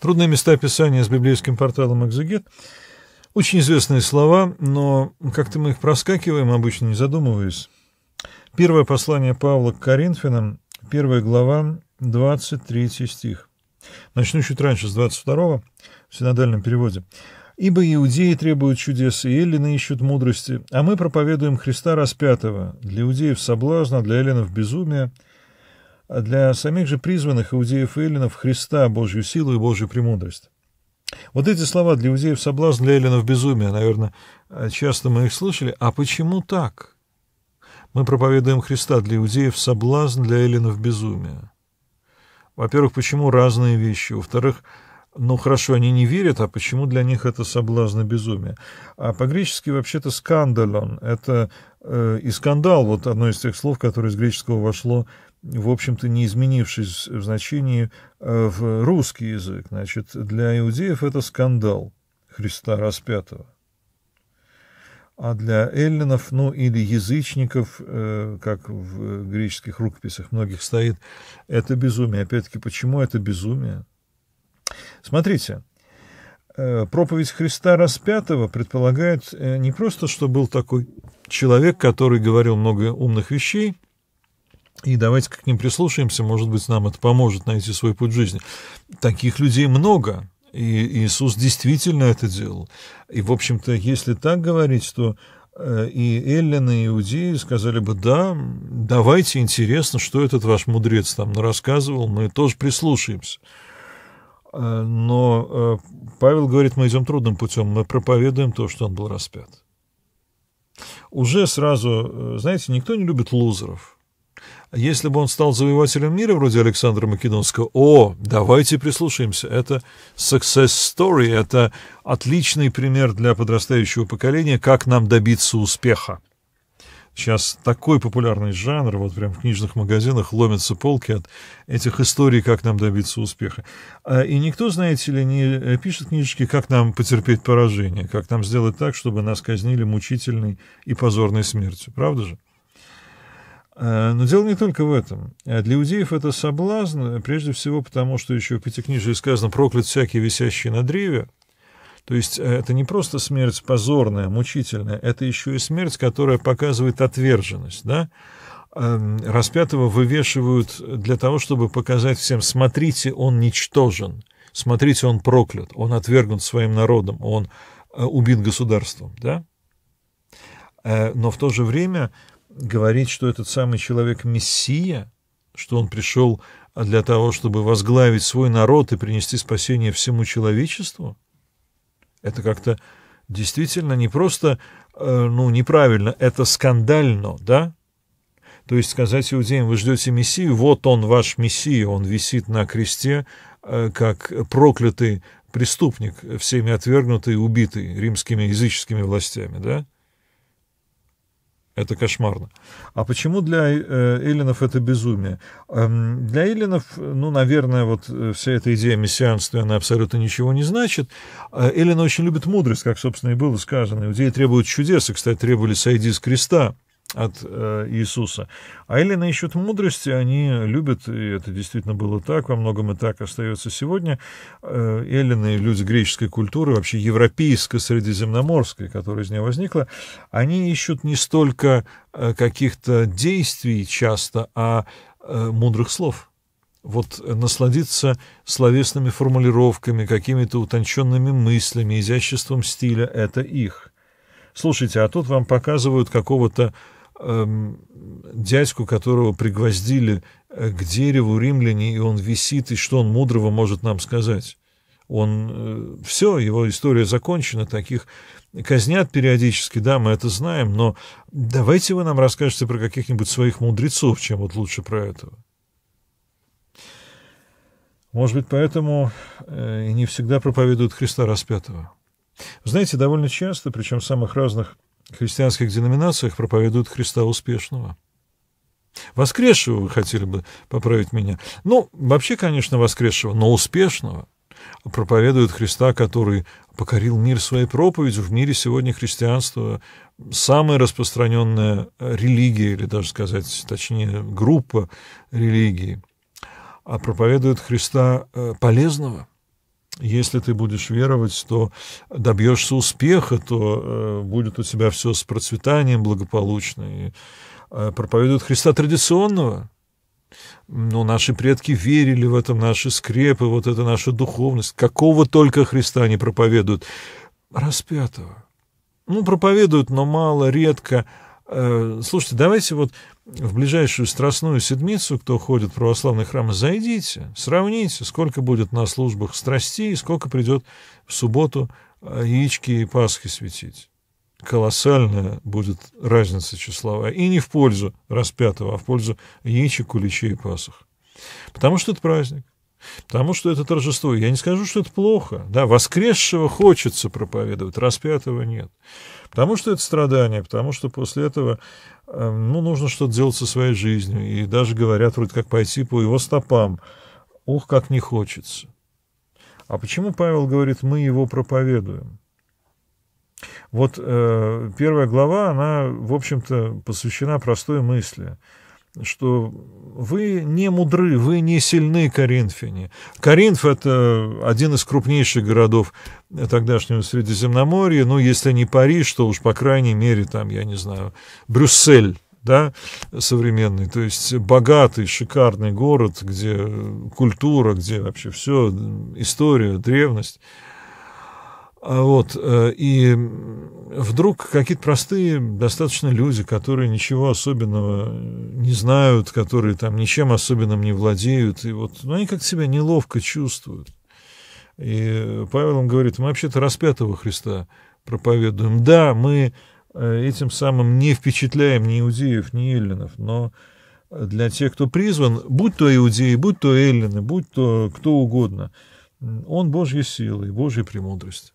Трудные места описания с библейским порталом «Экзегет». Очень известные слова, но как-то мы их проскакиваем, обычно не задумываясь. Первое послание Павла к Коринфянам, первая глава, 23 стих. Начну чуть раньше, с 22 в синодальном переводе. «Ибо иудеи требуют чудес, и эллины ищут мудрости, а мы проповедуем Христа распятого, для иудеев соблазна, для эллинов безумия, а для самих же призванных иудеев и эллинов Христа, Божью силу и Божью премудрость. Вот эти слова для иудеев соблазн, для эллинов безумие, наверное, часто мы их слышали. А почему так? Мы проповедуем Христа для иудеев соблазн, для эллинов безумие. Во-первых, почему разные вещи? Во-вторых, ну хорошо, они не верят, а почему для них это соблазн и безумие? А по-гречески вообще-то скандалон. Это э, и скандал, вот одно из тех слов, которое из греческого вошло в общем-то, не изменившись в значении э, в русский язык. Значит, для иудеев это скандал Христа распятого. А для эллинов, ну или язычников, э, как в греческих рукописях многих стоит, это безумие. Опять-таки, почему это безумие? Смотрите, э, проповедь Христа распятого предполагает не просто, что был такой человек, который говорил много умных вещей, и давайте-ка к ним прислушаемся, может быть, нам это поможет найти свой путь жизни. Таких людей много, и Иисус действительно это делал. И, в общем-то, если так говорить, то э, и Эллин, и Иудеи сказали бы, да, давайте, интересно, что этот ваш мудрец там рассказывал, мы тоже прислушаемся. Э, но э, Павел говорит, мы идем трудным путем, мы проповедуем то, что он был распят. Уже сразу, знаете, никто не любит лузеров – если бы он стал завоевателем мира вроде Александра Македонского, о, давайте прислушаемся, это success story, это отличный пример для подрастающего поколения, как нам добиться успеха. Сейчас такой популярный жанр, вот прям в книжных магазинах ломятся полки от этих историй, как нам добиться успеха. А, и никто, знаете ли, не э, пишет книжечки, как нам потерпеть поражение, как нам сделать так, чтобы нас казнили мучительной и позорной смертью. Правда же? Э, но дело не только в этом. А для иудеев это соблазн, э, прежде всего потому, что еще в Пятикнижии сказано «проклят всякий, висящий на древе». То есть э, это не просто смерть позорная, мучительная, это еще и смерть, которая показывает отверженность. Да? Эм, распятого вывешивают для того, чтобы показать всем «смотрите, он ничтожен, смотрите, он проклят, он отвергнут своим народом, он убит государством». Да? Но в то же время говорить, что этот самый человек — Мессия, что он пришел для того, чтобы возглавить свой народ и принести спасение всему человечеству? Это как-то действительно не просто, э, ну, неправильно, это скандально, да? То есть сказать иудеям, вы ждете Мессию, вот он ваш Мессия, он висит на кресте, э, как проклятый преступник, всеми отвергнутый, и убитый римскими языческими властями, да? Это кошмарно. А почему для э, эллинов это безумие? Эм, для эллинов, ну, наверное, вот э, вся эта идея мессианства, она абсолютно ничего не значит. Э, эллины очень любят мудрость, как, собственно, и было сказано. Иудеи требуют чудес, и, кстати, требовали «сойди с креста» от э, Иисуса. А Эллины ищут мудрости, они любят, и это действительно было так, во многом и так остается сегодня. Э, Эллины, люди греческой культуры, вообще европейской, средиземноморской, которая из нее возникла, они ищут не столько э, каких-то действий часто, а э, мудрых слов вот насладиться словесными формулировками, какими-то утонченными мыслями, изяществом стиля — это их. Слушайте, а тут вам показывают какого-то Эм, дядьку, которого пригвоздили э, к дереву римляне, и он висит, и что он мудрого может нам сказать? Он э, все, его история закончена, таких казнят периодически, да, мы это знаем, но давайте вы нам расскажете про каких-нибудь своих мудрецов, чем вот лучше про этого. Может быть, поэтому э, и не всегда проповедуют Христа распятого. Знаете, довольно часто, причем в самых разных христианских деноминациях проповедуют Христа успешного. Воскресшего вы хотели бы поправить меня. Ну, вообще, конечно, воскресшего, но успешного. Проповедуют Христа, который покорил мир своей проповедью. В мире сегодня христианство самая распространенная религия, или даже сказать, точнее, группа религий. А проповедуют Христа э, полезного – если ты будешь веровать, то добьешься успеха, то э, будет у тебя все с процветанием благополучно. И, э, проповедуют Христа традиционного. Но ну, наши предки верили в этом, наши скрепы, вот это наша духовность. Какого только Христа не проповедуют? Распятого. Ну, проповедуют, но мало, редко. Э, слушайте, давайте вот в ближайшую Страстную Седмицу, кто ходит в православный храм, зайдите, сравните, сколько будет на службах страстей, сколько придет в субботу а, яички и пасхи светить. Колоссальная будет разница числовая. И не в пользу распятого, а в пользу яичек, куличей и пасх. Потому что это праздник. Потому что это торжество. Я не скажу, что это плохо. Да, воскресшего хочется проповедовать, распятого нет. Потому что это страдание, потому что после этого эм, ну, нужно что-то делать со своей жизнью. И даже говорят, вроде как пойти по его стопам. Ух, как не хочется. А почему Павел говорит, мы его проповедуем? Вот э, первая глава, она, в общем-то, посвящена простой мысли – что вы не мудры, вы не сильны, коринфяне. Коринф — это один из крупнейших городов тогдашнего Средиземноморья, ну, если не Париж, то уж, по крайней мере, там, я не знаю, Брюссель, да, современный, то есть богатый, шикарный город, где культура, где вообще все, история, древность. А вот, э, и вдруг какие-то простые достаточно люди, которые ничего особенного не знают, которые там ничем особенным не владеют, и вот, ну, они как себя неловко чувствуют. И Павел он говорит, мы вообще-то распятого Христа проповедуем. Да, мы э, этим самым не впечатляем ни иудеев, ни эллинов, но для тех, кто призван, будь то иудеи, будь то эллины, будь то кто угодно, он Божьей силой, Божья премудрость.